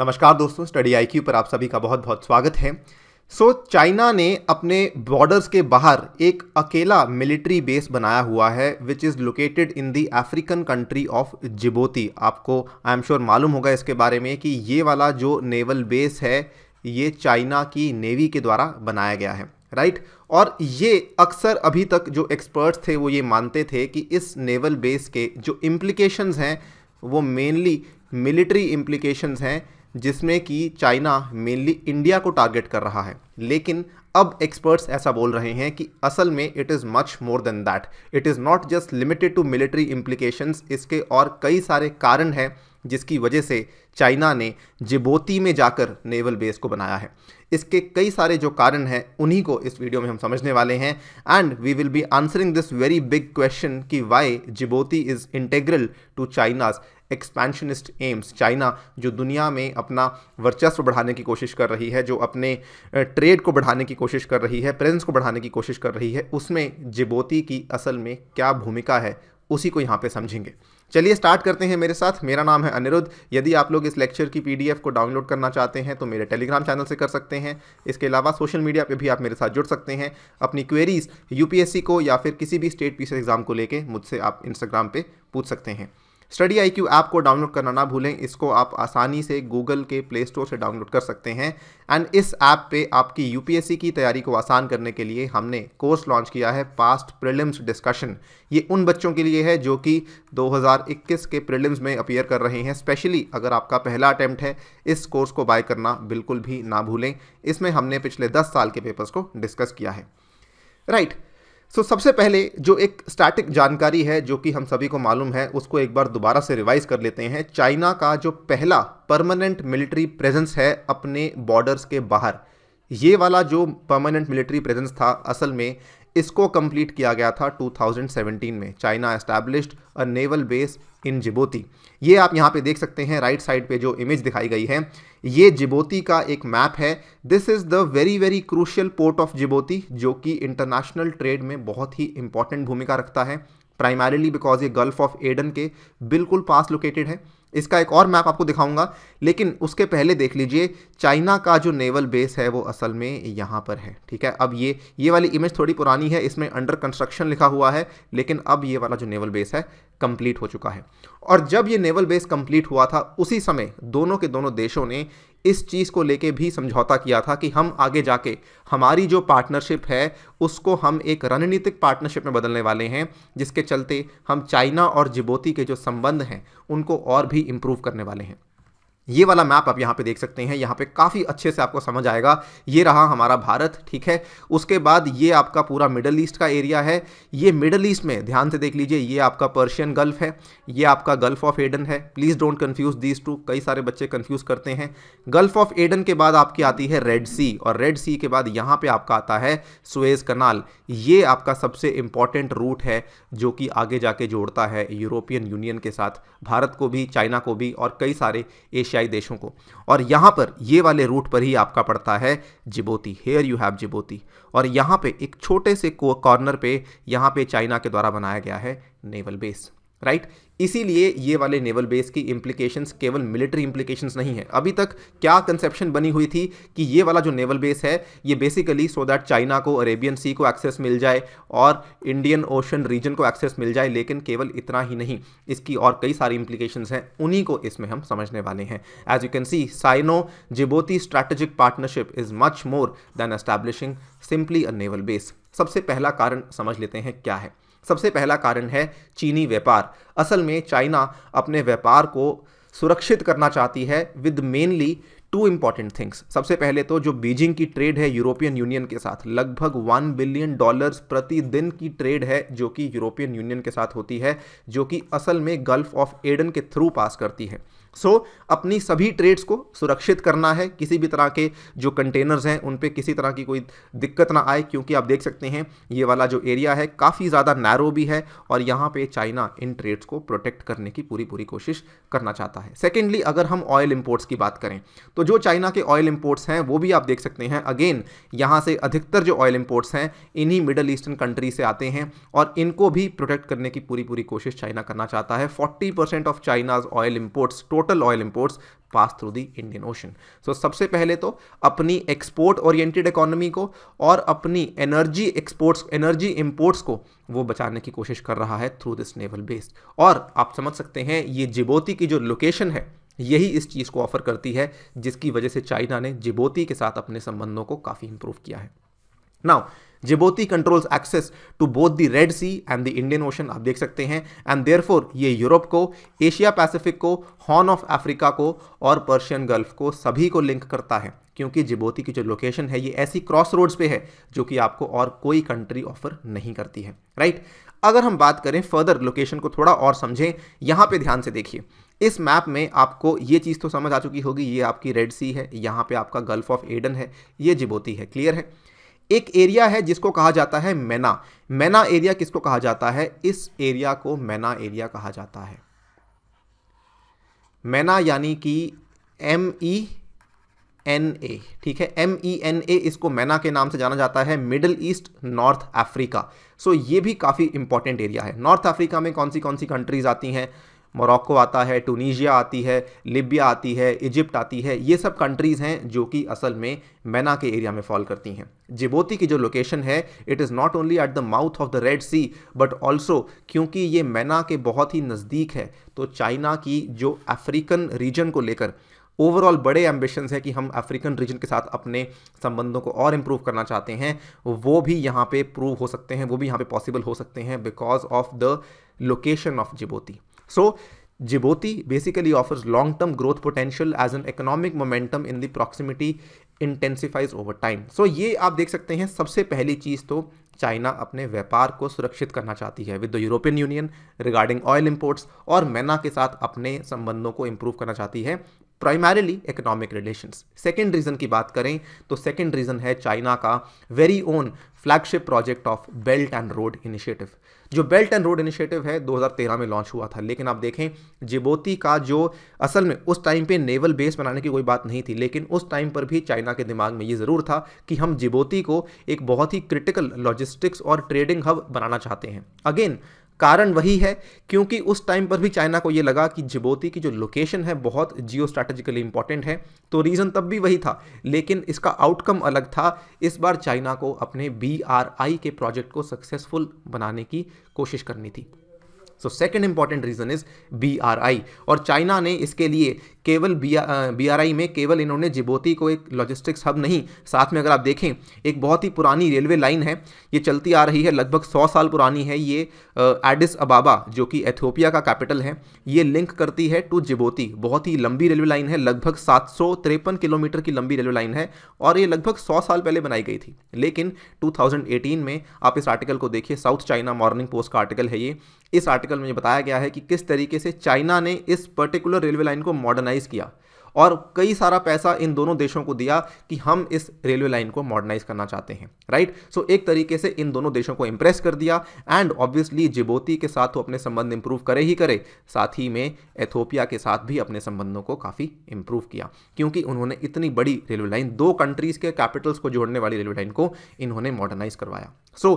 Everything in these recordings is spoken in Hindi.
नमस्कार दोस्तों स्टडी आईक्यू पर आप सभी का बहुत बहुत स्वागत है सो so, चाइना ने अपने बॉर्डर्स के बाहर एक अकेला मिलिट्री बेस बनाया हुआ है which is located in the African country of Djibouti आपको आई एम श्योर मालूम होगा इसके बारे में कि ये वाला जो नेवल बेस है ये चाइना की नेवी के द्वारा बनाया गया है राइट right? और ये अक्सर अभी तक जो एक्सपर्ट्स थे वो ये मानते थे कि इस नेवल बेस के जो इम्प्लीकेशन हैं वो मेनली मिलिट्री इम्प्लीकेशन हैं जिसमें कि चाइना मेनली इंडिया को टारगेट कर रहा है लेकिन अब एक्सपर्ट्स ऐसा बोल रहे हैं कि असल में it is much more than that it is not just limited to military implications इसके और कई सारे कारण हैं जिसकी वजह से चाइना ने जिबोती में जाकर नेवल बेस को बनाया है इसके कई सारे जो कारण हैं उन्हीं को इस वीडियो में हम समझने वाले हैं and we will be answering this very big question कि why Djibouti is integral to China's expansionist aims China जो दुनिया में अपना वर्चस्व बढ़ाने की कोशिश कर रही है जो अपने ट्रेड को बढ़ाने की कोशिश कर रही है प्रेजेंस को बढ़ाने की कोशिश कर रही है उसमें जिबोती की असल में क्या भूमिका है उसी को यहाँ पे समझेंगे चलिए स्टार्ट करते हैं मेरे साथ मेरा नाम है अनिरुद्ध यदि आप लोग इस लेक्चर की पीडीएफ को डाउनलोड करना चाहते हैं तो मेरे टेलीग्राम चैनल से कर सकते हैं इसके अलावा सोशल मीडिया पे भी आप मेरे साथ जुड़ सकते हैं अपनी क्वेरीज यूपीएससी को या फिर किसी भी स्टेट पीसीएस एग्ज़ाम को लेके मुझसे आप इंस्टाग्राम पर पूछ सकते हैं स्टडी आई ऐप को डाउनलोड करना ना भूलें इसको आप आसानी से गूगल के प्ले स्टोर से डाउनलोड कर सकते हैं एंड इस ऐप पे आपकी यूपीएससी की तैयारी को आसान करने के लिए हमने कोर्स लॉन्च किया है पास्ट प्रिलिम्स डिस्कशन ये उन बच्चों के लिए है जो कि 2021 के प्रिलिम्स में अपियर कर रहे हैं स्पेशली अगर आपका पहला अटैम्प्ट है इस कोर्स को बाय करना बिल्कुल भी ना भूलें इसमें हमने पिछले दस साल के पेपर्स को डिस्कस किया है राइट right. सो so, सबसे पहले जो एक स्टैटिक जानकारी है जो कि हम सभी को मालूम है उसको एक बार दोबारा से रिवाइज कर लेते हैं चाइना का जो पहला परमानेंट मिलिट्री प्रेजेंस है अपने बॉर्डर्स के बाहर ये वाला जो परमानेंट मिलिट्री प्रेजेंस था असल में इसको कंप्लीट किया गया था 2017 में China established a naval base in Djibouti ये आप यहाँ पे देख सकते हैं राइट साइड पे जो इमेज दिखाई गई है ये जिबोती का एक मैप है this is the very very crucial port of Djibouti जो कि इंटरनेशनल ट्रेड में बहुत ही इंपॉर्टेंट भूमिका रखता है प्राइमरीली बिकॉज ये गल्फ ऑफ एडन के बिल्कुल पास लोकेटेड है इसका एक और मैप आपको दिखाऊंगा लेकिन उसके पहले देख लीजिए चाइना का जो नेवल बेस है वो असल में यहाँ पर है ठीक है अब ये ये वाली इमेज थोड़ी पुरानी है इसमें अंडर कंस्ट्रक्शन लिखा हुआ है लेकिन अब ये वाला जो नेवल बेस है कंप्लीट हो चुका है और जब ये नेवल बेस कंप्लीट हुआ था उसी समय दोनों के दोनों देशों ने इस चीज़ को लेके भी समझौता किया था कि हम आगे जाके हमारी जो पार्टनरशिप है उसको हम एक रणनीतिक पार्टनरशिप में बदलने वाले हैं जिसके चलते हम चाइना और जिबोती के जो संबंध हैं उनको और भी इम्प्रूव करने वाले हैं ये वाला मैप आप यहाँ पे देख सकते हैं यहाँ पे काफ़ी अच्छे से आपको समझ आएगा ये रहा हमारा भारत ठीक है उसके बाद ये आपका पूरा मिडल ईस्ट का एरिया है ये मिडल ईस्ट में ध्यान से देख लीजिए ये आपका पर्शियन गल्फ है ये आपका गल्फ ऑफ एडन है please don't confuse these two कई सारे बच्चे कन्फ्यूज़ करते हैं गल्फ ऑफ एडन के बाद आपकी आती है रेड सी और रेड सी के बाद यहाँ पर आपका आता है सुएज कनाल ये आपका सबसे इम्पॉर्टेंट रूट है जो कि आगे जाके जोड़ता है यूरोपियन यूनियन के साथ भारत को भी चाइना को भी और कई सारे एशिया एशियाई देशों को और यहाँ पर ये वाले रूट पर ही आपका पड़ता है Djibouti here you have Djibouti और यहाँ पे एक छोटे से कॉर्नर पे यहाँ पे चाइना के द्वारा बनाया गया है नेवल बेस राइट right? इसीलिए ये वाले नेवल बेस की इम्प्लीकेशंस केवल मिलिट्री इम्प्लीकेशंस नहीं है अभी तक क्या कंसेप्शन बनी हुई थी कि ये वाला जो नेवल बेस है ये बेसिकली सो दैट चाइना को अरेबियन सी को एक्सेस मिल जाए और इंडियन ओशन रीजन को एक्सेस मिल जाए लेकिन केवल इतना ही नहीं इसकी और कई सारी इम्प्लीकेशंस हैं उन्हीं को इसमें हम समझने वाले हैं as you can see Sino Djibouti strategic partnership is much more than establishing simply a naval base सबसे पहला कारण समझ लेते हैं क्या है सबसे पहला कारण है चीनी व्यापार असल में चाइना अपने व्यापार को सुरक्षित करना चाहती है with mainly two important things सबसे पहले तो जो बीजिंग की ट्रेड है यूरोपियन यूनियन के साथ लगभग वन बिलियन डॉलर्स प्रतिदिन की ट्रेड है जो कि यूरोपियन यूनियन के साथ होती है जो कि असल में गल्फ ऑफ एडन के थ्रू पास करती है सो so, अपनी सभी ट्रेड्स को सुरक्षित करना है किसी भी तरह के जो कंटेनर्स हैं उन पर किसी तरह की कोई दिक्कत ना आए क्योंकि आप देख सकते हैं ये वाला जो एरिया है काफ़ी ज़्यादा नैरो भी है और यहाँ पे चाइना इन ट्रेड्स को प्रोटेक्ट करने की पूरी पूरी कोशिश करना चाहता है सेकेंडली अगर हम ऑयल इम्पोर्ट्स की बात करें तो जो चाइना के ऑयल इम्पोर्ट्स हैं वो भी आप देख सकते हैं अगेन यहाँ से अधिकतर जो ऑयल इम्पोर्ट्स हैं इन्हीं मिडल ईस्टर्न कंट्री से आते हैं और इनको भी प्रोटेक्ट करने की पूरी पूरी कोशिश चाइना करना चाहता है forty of China's oil imports total total oil imports pass through the Indian ocean so सबसे पहले तो अपनी एक्सपोर्ट ओरिएंटेड इकोनॉमी को और अपनी एनर्जी एक्सपोर्ट्स एनर्जी इम्पोर्ट्स को वो बचाने की कोशिश कर रहा है थ्रू दिस नेवल बेस और आप समझ सकते हैं ये जिबोती की जो लोकेशन है यही इस चीज़ को ऑफर करती है जिसकी वजह से चाइना ने जिबोती के साथ अपने संबंधों को काफ़ी इम्प्रूव किया है now Djibouti controls access to both the red sea and the Indian ocean आप देख सकते हैं एंड देयरफॉर ये यूरोप को एशिया पैसिफिक को हॉर्न ऑफ अफ्रीका को और पर्शियन गल्फ को सभी को लिंक करता है क्योंकि जिबोती की जो लोकेशन है ये ऐसी क्रॉस रोड्स पे है जो कि आपको और कोई कंट्री ऑफर नहीं करती है राइट अगर हम बात करें फर्दर लोकेशन को थोड़ा और समझें यहाँ पे ध्यान से देखिए इस मैप में आपको ये चीज़ तो समझ आ चुकी होगी ये आपकी रेड सी है यहाँ पे आपका गल्फ ऑफ एडन है ये जिबोती है क्लियर है एक एरिया है जिसको कहा जाता है मैना मैना एरिया किसको कहा जाता है इस एरिया को मैना एरिया कहा जाता है मैना यानी कि एम ई एन ए ठीक है एम ई एन ए इसको मैना के नाम से जाना जाता है middle east north Africa so ये भी काफ़ी इंपॉर्टेंट एरिया है नॉर्थ अफ्रीका में कौन सी कौन सी कंट्रीज आती हैं मोरक्को आता है टूनीजिया आती है लिबिया आती है इजिप्ट आती है ये सब कंट्रीज़ हैं जो कि असल में मैना के एरिया में फॉल करती हैं जिबोती की जो लोकेशन है it is not only at the mouth of the red sea but also क्योंकि ये मैना के बहुत ही नज़दीक है तो चाइना की जो अफ्रीकन रीजन को लेकर ओवरऑल बड़े एम्बिशंस हैं कि हम अफ्रीकन रीजन के साथ अपने संबंधों को और इम्प्रूव करना चाहते हैं वो भी यहाँ पे प्रूव हो सकते हैं वो भी यहाँ पे पॉसिबल हो सकते हैं because of the location of Djibouti So Djibouti basically offers long-term growth potential as an economic momentum in the proximity intensifies over time so ये आप देख सकते हैं सबसे पहली चीज़ तो चाइना अपने व्यापार को सुरक्षित करना चाहती है with the European Union regarding oil imports और मैना के साथ अपने संबंधों को इम्प्रूव करना चाहती है primarily economic relations second reason की बात करें तो सेकेंड रीज़न है चाइना का very own flagship project of belt and road initiative जो बेल्ट एंड रोड इनिशिएटिव है 2013 में लॉन्च हुआ था लेकिन आप देखें जिबोती का जो असल में उस टाइम पे नेवल बेस बनाने की कोई बात नहीं थी लेकिन उस टाइम पर भी चाइना के दिमाग में ये ज़रूर था कि हम जिबोती को एक बहुत ही क्रिटिकल लॉजिस्टिक्स और ट्रेडिंग हब बनाना चाहते हैं अगेन कारण वही है क्योंकि उस टाइम पर भी चाइना को ये लगा कि जिबोती की जो लोकेशन है बहुत जियो स्ट्रैटेजिकली इंपॉर्टेंट है तो रीज़न तब भी वही था लेकिन इसका आउटकम अलग था इस बार चाइना को अपने बी के प्रोजेक्ट को सक्सेसफुल बनाने की कोशिश करनी थी so second important reason is B R I और चाइना ने इसके लिए केवल बी आर में केवल इन्होंने जिबोती को एक लॉजिस्टिक्स हब नहीं साथ में अगर आप देखें एक बहुत ही पुरानी रेलवे लाइन है ये चलती आ रही है लगभग सौ साल पुरानी है ये एडिस अबाबा जो कि एथियोपिया का कैपिटल है ये लिंक करती है टू जिबोती बहुत ही लंबी रेलवे लाइन है लगभग सात किलोमीटर की लंबी रेलवे लाइन है और ये लगभग सौ साल पहले बनाई गई थी लेकिन टू में आप इस आर्टिकल को देखिए साउथ चाइना मॉर्निंग पोस्ट का आर्टिकल है ये इस आर्टिकल में बताया गया है कि किस तरीके से चाइना ने इस पर्टिकुलर रेलवे लाइन को मॉडर्नाइज मॉडर्नाइज किया और कई सारा पैसा इन दोनों देशों को दिया कि हम इस रेलवे लाइन को मॉडर्नाइज करना चाहते हैं राइट सो so, एक तरीके से इन दोनों देशों को इंप्रेस कर दिया एंड ऑब्वियसली जिबोती के साथ वो अपने संबंध इंप्रूव करे ही करे साथ ही में एथोपिया के साथ भी अपने संबंधों को काफ़ी इंप्रूव किया क्योंकि उन्होंने इतनी बड़ी रेलवे लाइन दो कंट्रीज़ के कैपिटल्स को जोड़ने वाली रेलवे लाइन को इन्होंने मॉडर्नाइज करवाया so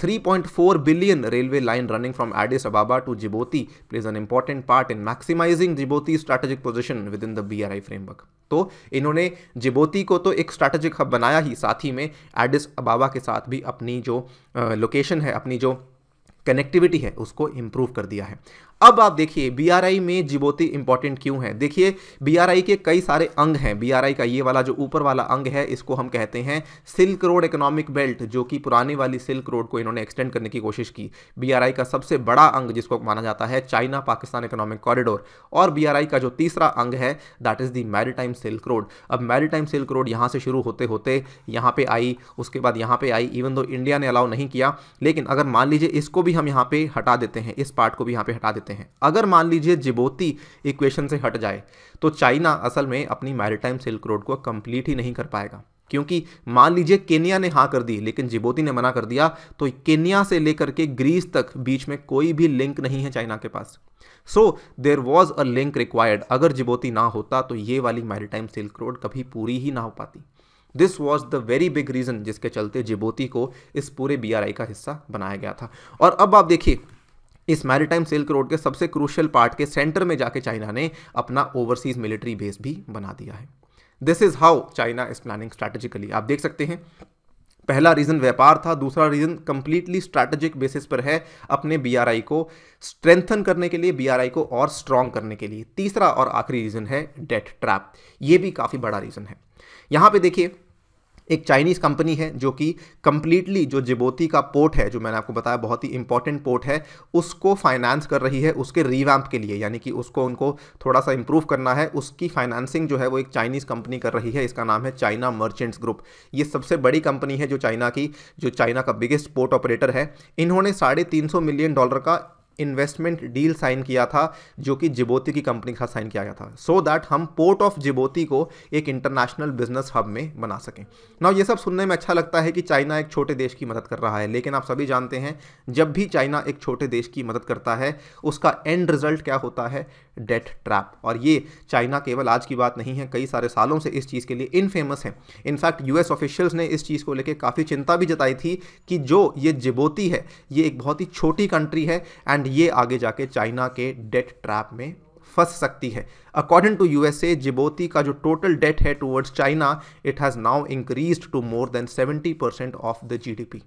three point four billion railway line running from Addis Ababa to Djibouti plays an important part in maximising Djibouti strategic position within the B R I framework तो इन्होंने जिबोती को तो एक स्ट्रैटेजिक हब बनाया ही साथ ही में एडिस अबाबा के साथ भी अपनी जो लोकेशन uh, है अपनी जो कनेक्टिविटी है उसको इम्प्रूव कर दिया है अब आप देखिए बीआरआई में जिबोती इंपॉर्टेंट क्यों है देखिए बीआरआई के कई सारे अंग हैं बीआरआई का ये वाला जो ऊपर वाला अंग है इसको हम कहते हैं सिल्क रोड इकोनॉमिक बेल्ट जो कि पुराने वाली सिल्क रोड को इन्होंने एक्सटेंड करने की कोशिश की बीआरआई का सबसे बड़ा अंग जिसको माना जाता है चाइना पाकिस्तान इकोनॉमिक कॉरिडोर और बी का जो तीसरा अंग है that is the maritime silk road अब मैरी सिल्क रोड यहाँ से शुरू होते होते यहाँ पर आई उसके बाद यहाँ पर आई इवन दो इंडिया ने अलाउ नहीं किया लेकिन अगर मान लीजिए इसको भी हम यहाँ पर हटा देते हैं इस पार्ट को भी यहाँ पर हटा देते जाते हैं अगर मान लीजिए जिबोती इक्वेशन से हट जाए तो चाइना असल में अपनी मैरिटाइम सिल्क रोड को कंप्लीट ही नहीं कर पाएगा क्योंकि मान लीजिए केनिया ने हाँ कर दी लेकिन जिबोती ने मना कर दिया तो केनिया से लेकर के ग्रीस तक बीच में कोई भी लिंक नहीं है चाइना के पास so there was a link required अगर जिबोती ना होता तो ये वाली मैरिटाइम सिल्क रोड कभी पूरी ही ना हो पाती this was the very big reason जिसके चलते जिबोती को इस पूरे बी का हिस्सा बनाया गया था और अब आप देखिए इस मैरिटाइम सिल्क रोड के सबसे क्रूशियल पार्ट के सेंटर में जाके चाइना ने अपना ओवरसीज मिलिट्री बेस भी बना दिया है this is how China is planning strategically आप देख सकते हैं पहला रीज़न व्यापार था दूसरा रीज़न कंप्लीटली स्ट्रैटेजिक बेसिस पर है अपने बीआरआई को स्ट्रेंथन करने के लिए बीआरआई को और स्ट्रॉन्ग करने के लिए तीसरा और आखिरी रीज़न है डेट ट्रैप ये भी काफ़ी बड़ा रीज़न है यहां पे देखिए एक चाइनीज़ कंपनी है जो कि कम्प्लीटली जो जिबोती का पोर्ट है जो मैंने आपको बताया बहुत ही इंपॉर्टेंट पोर्ट है उसको फाइनेंस कर रही है उसके रीवैम्प के लिए यानी कि उसको उनको थोड़ा सा इम्प्रूव करना है उसकी फाइनेंसिंग जो है वो एक चाइनीज़ कंपनी कर रही है इसका नाम है चाइना मर्चेंट्स ग्रुप ये सबसे बड़ी कंपनी है जो चाइना की जो चाइना का बिगेस्ट पोर्ट ऑपरेटर है इन्होंने साढ़े मिलियन डॉलर का इन्वेस्टमेंट डील साइन किया था जो कि जिबोती की कंपनी के साथ साइन किया गया था सो so दैट हम पोर्ट ऑफ जिबोती को एक इंटरनेशनल बिजनेस हब में बना सकें ना ये सब सुनने में अच्छा लगता है कि चाइना एक छोटे देश की मदद कर रहा है लेकिन आप सभी जानते हैं जब भी चाइना एक छोटे देश की मदद करता है उसका एंड रिजल्ट क्या होता है डेट ट्रैप और ये चाइना केवल आज की बात नहीं है कई सारे सालों से इस चीज़ के लिए इनफेमस है इनफैक्ट यूएस ऑफिशियल्स ने इस चीज़ को लेकर काफ़ी चिंता भी जताई थी कि जो ये जिबोती है ये एक बहुत ही छोटी कंट्री है एंड ये आगे जाके चाइना के डेट ट्रैप में फंस सकती है अकॉर्डिंग टू यूएसए जिबोती का जो टोटल डेट है towards China it has now increase to more than seventy percent of the GDP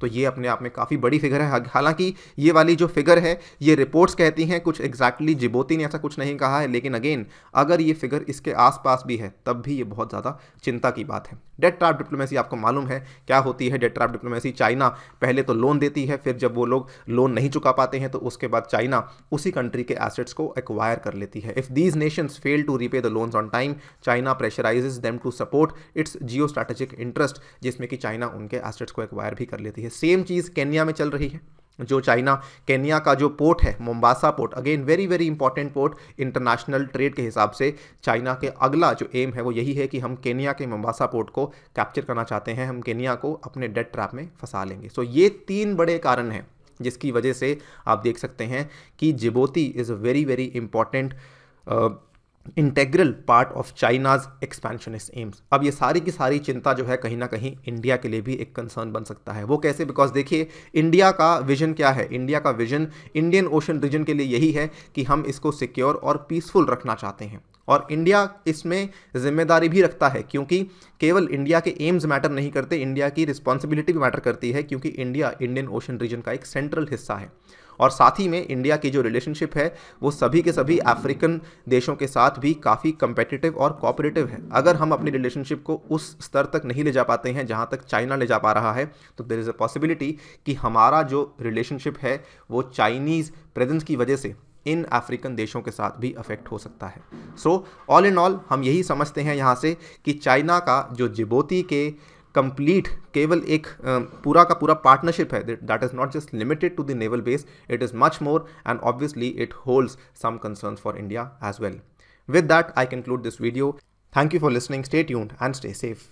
तो ये अपने आप में काफ़ी बड़ी फिगर है हालांकि ये वाली जो फिगर है ये रिपोर्ट्स कहती हैं कुछ एग्जैक्टली exactly जिबोती ने ऐसा कुछ नहीं कहा है लेकिन अगेन अगर ये फिगर इसके आसपास भी है तब भी ये बहुत ज़्यादा चिंता की बात है डेट ट्रैप डिप्लोमेसी आपको मालूम है क्या होती है डेट ट्रैप डिप्लोमेसी चाइना पहले तो लोन देती है फिर जब वो लोग लोन नहीं चुका पाते हैं तो उसके बाद चाइना उसी कंट्री के एसेट्स को एक्वायर कर लेती है if these nations fail to repay the loans on time China pressurises them to support its geo strategic interest जिसमें कि चाइना उनके एसेट्स को एक्वायर भी कर लेती है सेम चीज़ केन्या में चल रही है जो चाइना केन्या का जो पोर्ट है Mombasa port again very very important port international trade के हिसाब से चाइना के अगला जो एम है वो यही है कि हम केन्या के मोम्बासा पोर्ट को कैप्चर करना चाहते हैं हम केन्या को अपने डेट ट्रैप में फंसा लेंगे सो so, ये तीन बड़े कारण हैं जिसकी वजह से आप देख सकते हैं कि Djibouti is a very very important integral part of China's expansionist aims अब ये सारी की सारी चिंता जो है कहीं ना कहीं इंडिया के लिए भी एक कंसर्न बन सकता है वो कैसे बिकॉज देखिए इंडिया का विजन क्या है इंडिया का विजन इंडियन ओशन रीजन के लिए यही है कि हम इसको सिक्योर और पीसफुल रखना चाहते हैं और इंडिया इसमें जिम्मेदारी भी रखता है क्योंकि केवल इंडिया के एम्स मैटर नहीं करते इंडिया की रिस्पॉन्सिबिलिटी भी मैटर करती है क्योंकि इंडिया इंडियन ओशन रीजन का एक सेंट्रल हिस्सा है और साथ ही में इंडिया की जो रिलेशनशिप है वो सभी के सभी अफ्रीकन देशों के साथ भी काफ़ी कंपेटिटिव और कॉपरेटिव है अगर हम अपनी रिलेशनशिप को उस स्तर तक नहीं ले जा पाते हैं जहाँ तक चाइना ले जा पा रहा है तो देर इज़ अ पॉसिबिलिटी कि हमारा जो रिलेशनशिप है वो चाइनीज़ प्रेजेंस की वजह से इन अफ्रीकन देशों के साथ भी अफेक्ट हो सकता है सो ऑल इन ऑल हम यही समझते हैं यहाँ से कि चाइना का जो जिबोती के complete केवल एक पूरा का पूरा पार्टनरशिप है that is not just limited to the naval base it is much more and obviously it holds some concern for India as well With that, I conclude this video. Thank you for listening. Stay tuned and stay safe.